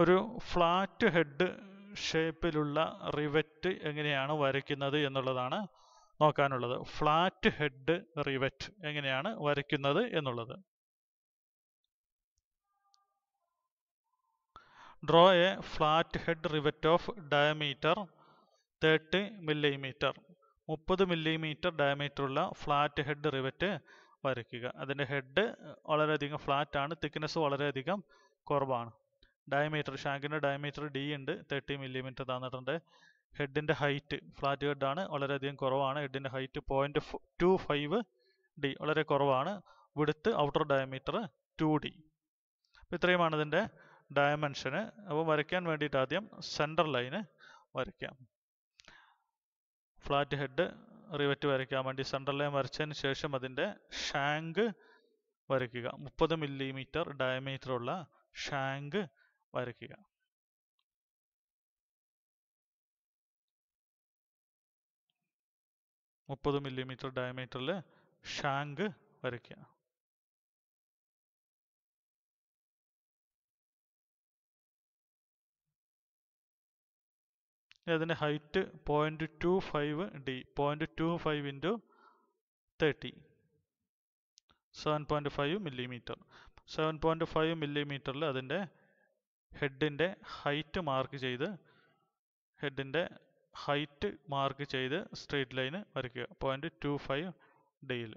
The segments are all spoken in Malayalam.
ഒരു ഫ്ലാറ്റ് ഹെഡ് ഷേപ്പിലുള്ള റിവറ്റ് എങ്ങനെയാണ് വരയ്ക്കുന്നത് എന്നുള്ളതാണ് നോക്കാനുള്ളത് ഫ്ലാറ്റ് ഹെഡ് റിവറ്റ് എങ്ങനെയാണ് വരയ്ക്കുന്നത് എന്നുള്ളത് draw a flat head rivet of diameter thirty millimetre മുപ്പത് മില്ലിമീറ്റർ ഡയമീറ്റർ ഉള്ള ഫ്ലാറ്റ് ഹെഡ് റിവറ്റ് വരയ്ക്കുക അതിൻ്റെ ഹെഡ് വളരെയധികം ഫ്ലാറ്റാണ് തിക്നെസ് വളരെയധികം കുറവാണ് ഡയമീറ്റർ ഷാങ്കിൻ്റെ ഡയമീറ്റർ ഡി ഉണ്ട് തേർട്ടി മില്ലിമീറ്റർ തന്നിട്ടുണ്ട് ഹെഡിൻ്റെ ഹൈറ്റ് ഫ്ലാറ്റ് ഹെഡാണ് വളരെയധികം കുറവാണ് ഹെഡിൻ്റെ height point two five D വളരെ കുറവാണ് വിടുത്ത് ഔട്ടർ ഡയമീറ്റർ ടു ഡി അപ്പോൾ ഇത്രയുമാണ് ഇതിൻ്റെ ഡയമെൻഷന് അപ്പോൾ വരയ്ക്കാൻ വേണ്ടിയിട്ട് ആദ്യം സെൻറ്റർ ലൈന് വരയ്ക്കാം ഫ്ലാറ്റ് ഹെഡ് റിവറ്റ് വരയ്ക്കാൻ വേണ്ടി സെൻറ്റർ ലൈൻ വരച്ചതിന് ശേഷം അതിൻ്റെ ഷാങ്ക് വരയ്ക്കുക മുപ്പത് മില്ലിമീറ്റർ ഡയമീറ്റർ ഉള്ള ഷാങ്ക് വരയ്ക്കുക മുപ്പത് മില്ലിമീറ്റർ ഡയമീറ്ററിൽ ഷാങ്ക് വരയ്ക്കുക അതിൻ്റെ height point two five D point two five into thirty seven point five millimetre seven point five മില്ലിമീറ്ററിൽ അതിൻ്റെ ഹെഡിൻ്റെ ഹൈറ്റ് മാർക്ക് ചെയ്ത് ഹെഡിൻ്റെ ഹൈറ്റ് മാർക്ക് ചെയ്ത് സ്ട്രേറ്റ് ലൈന് വരയ്ക്കുക പോയിൻ്റ് ടു ഫൈവ് ഡിയിൽ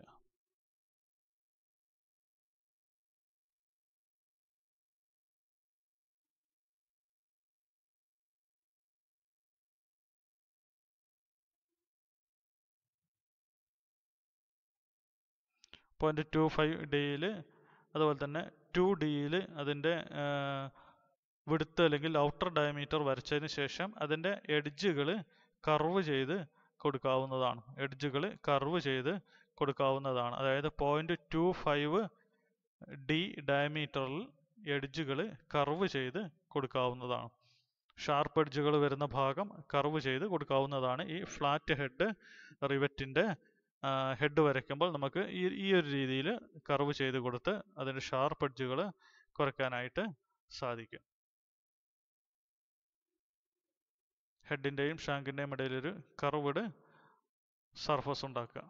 പോയിൻറ്റ് ടു ഫൈവ് ഡിയിൽ അതുപോലെ തന്നെ ടു ഡിയിൽ അതിൻ്റെ വിടുത്ത് അല്ലെങ്കിൽ ഔട്ടർ ഡയമീറ്റർ വരച്ചതിന് ശേഷം അതിൻ്റെ എഡ്ജുകൾ കർവ് ചെയ്ത് കൊടുക്കാവുന്നതാണ് എഡ്ജുകൾ കർവ് ചെയ്ത് കൊടുക്കാവുന്നതാണ് അതായത് പോയിൻ്റ് ടു ഫൈവ് ഡി ഡയമീറ്ററിൽ എഡ്ജുകൾ കർവ് ചെയ്ത് കൊടുക്കാവുന്നതാണ് ഷാർപ്പ് എഡ്ജുകൾ വരുന്ന ഭാഗം കർവ് ചെയ്ത് കൊടുക്കാവുന്നതാണ് ഈ ഫ്ലാറ്റ് ഹെഡ് റിവറ്റിൻ്റെ ഹെഡ് വരയ്ക്കുമ്പോൾ നമുക്ക് ഈ ഈ ഒരു രീതിയിൽ കർവ് ചെയ്ത് കൊടുത്ത് അതിൻ്റെ ഷാർപ്പ് എഡ്ജുകൾ കുറയ്ക്കാനായിട്ട് സാധിക്കും ഹെഡിൻ്റെയും ഷാങ്കിൻ്റെയും ഇടയിലൊരു കർവ്ഡ് സർഫസ് ഉണ്ടാക്കുക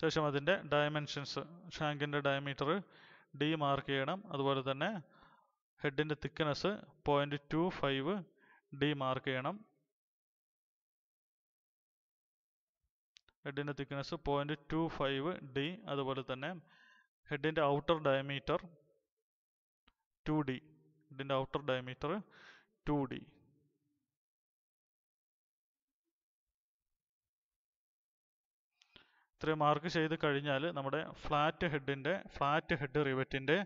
ശേഷം അതിൻ്റെ ഡയമെൻഷൻസ് ഷാങ്കിൻ്റെ ഡയമീറ്റർ ഡി മാർക്ക് ചെയ്യണം അതുപോലെ തന്നെ ഹെഡിൻ്റെ thickness point two five D mark ചെയ്യണം ഹെഡിൻ്റെ thickness point two five D അതുപോലെ തന്നെ ഹെഡിൻ്റെ ഔട്ടർ ഡയമീറ്റർ ടു ഡി ഇതിൻ്റെ ഔട്ടർ ഡയമീറ്റർ ടു ഡി ഇത്രയും മാർക്ക് ചെയ്ത് കഴിഞ്ഞാൽ നമ്മുടെ ഫ്ലാറ്റ് ഹെഡിൻ്റെ ഫ്ലാറ്റ് ഹെഡ് റിവറ്റിൻ്റെ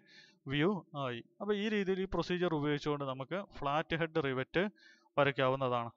വ്യൂ ആയി അപ്പോൾ ഈ രീതിയിൽ ഈ പ്രൊസീജിയർ ഉപയോഗിച്ചുകൊണ്ട് നമുക്ക് ഫ്ലാറ്റ് ഹെഡ് റിവറ്റ് വരയ്ക്കാവുന്നതാണ്